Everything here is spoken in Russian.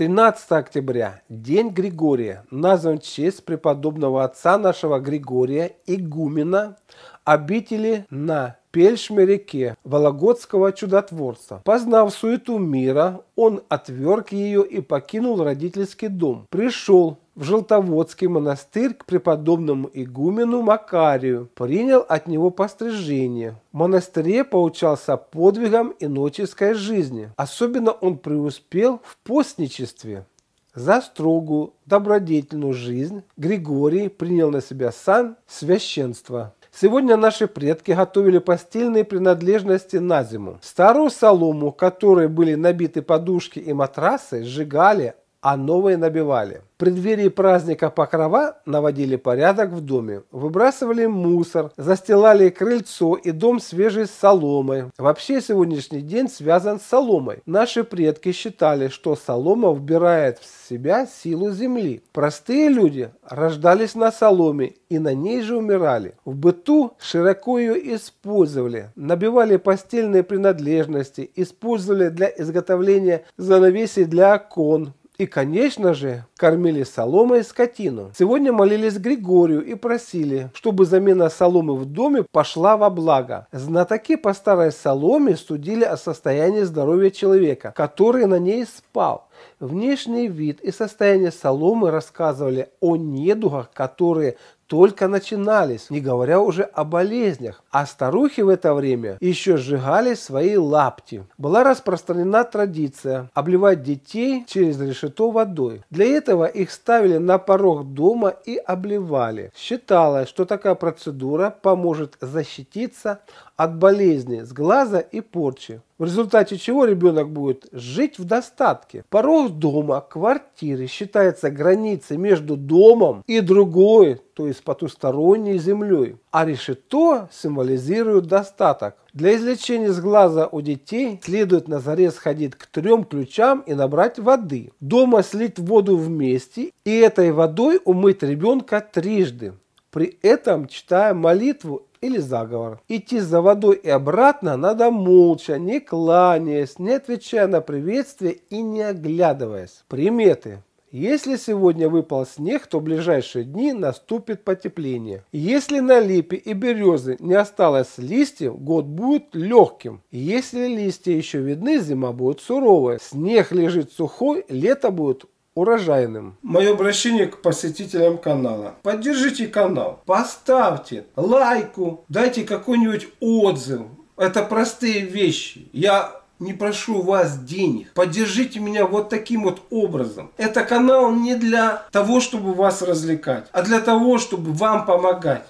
13 октября – День Григория, назван в честь преподобного отца нашего Григория, игумена обители на Пельшме-реке Вологодского чудотворца. Познав суету мира, он отверг ее и покинул родительский дом. Пришел в Желтоводский монастырь к преподобному игумену Макарию, принял от него пострижение. В монастыре поучался подвигам иноческой жизни. Особенно он преуспел в постничестве. За строгую, добродетельную жизнь Григорий принял на себя сан священства. Сегодня наши предки готовили постельные принадлежности на зиму. Старую солому, которой были набиты подушки и матрасы, сжигали, а новые набивали. В преддверии праздника Покрова наводили порядок в доме, выбрасывали мусор, застилали крыльцо и дом свежей соломой. Вообще сегодняшний день связан с соломой. Наши предки считали, что солома вбирает в себя силу земли. Простые люди рождались на соломе и на ней же умирали. В быту широко ее использовали, набивали постельные принадлежности, использовали для изготовления занавесей для окон, и, конечно же, кормили соломой скотину. Сегодня молились Григорию и просили, чтобы замена соломы в доме пошла во благо. Знатоки по старой соломе судили о состоянии здоровья человека, который на ней спал. Внешний вид и состояние соломы рассказывали о недугах, которые только начинались, не говоря уже о болезнях, а старухи в это время еще сжигали свои лапти. Была распространена традиция обливать детей через решето водой. Для этого их ставили на порог дома и обливали. Считалось, что такая процедура поможет защититься от болезни с глаза и порчи в результате чего ребенок будет жить в достатке. Порог дома, квартиры считается границей между домом и другой то есть потусторонней землей, а решето символизирует достаток. Для излечения с глаза у детей следует на заре сходить к трем ключам и набрать воды. Дома слить воду вместе и этой водой умыть ребенка трижды. При этом читая молитву или заговор. Идти за водой и обратно надо молча, не кланяясь, не отвечая на приветствие и не оглядываясь. Приметы. Если сегодня выпал снег, то в ближайшие дни наступит потепление. Если на липе и березы не осталось листьев, год будет легким. Если листья еще видны, зима будет суровая. Снег лежит сухой, лето будет урожайным. Мое обращение к посетителям канала. Поддержите канал, поставьте лайку, дайте какой-нибудь отзыв. Это простые вещи. Я не прошу вас денег. Поддержите меня вот таким вот образом. Это канал не для того, чтобы вас развлекать, а для того, чтобы вам помогать.